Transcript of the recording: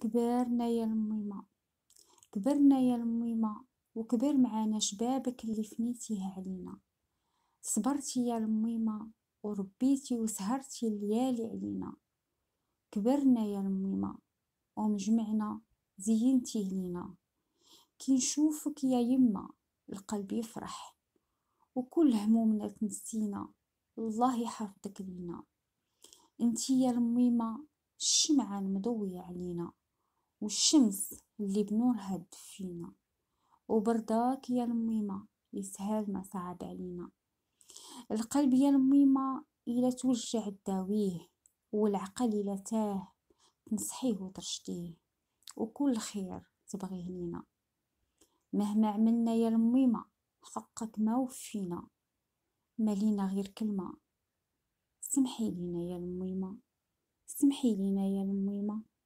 كبرنا يا الميمة كبرنا يا الميمة وكبر معانا شبابك اللي فنيتيه علينا صبرتي يا الميمة وربيتي وسهرتي الليالي علينا كبرنا يا الميمة ومجمعنا زينتيه لينا كي نشوفك يا يما القلب يفرح وكل همومنا تنسينا الله يحفظك لينا انتي يا الميمه الشمعة المضوية علينا والشمس اللي بنورها تدفينا وبرداك يا الميمة يسهل ما صعب علينا القلب يا الميمة إلا توجع داويه والعقل إلا تاه تنصحيه وترشديه وكل خير تبغيه لينا مهما عملنا يا الميمة حقك ما وفينا مالينا غير كلمة سمحي لينا يا الميمة سمحي لينا يا الميمه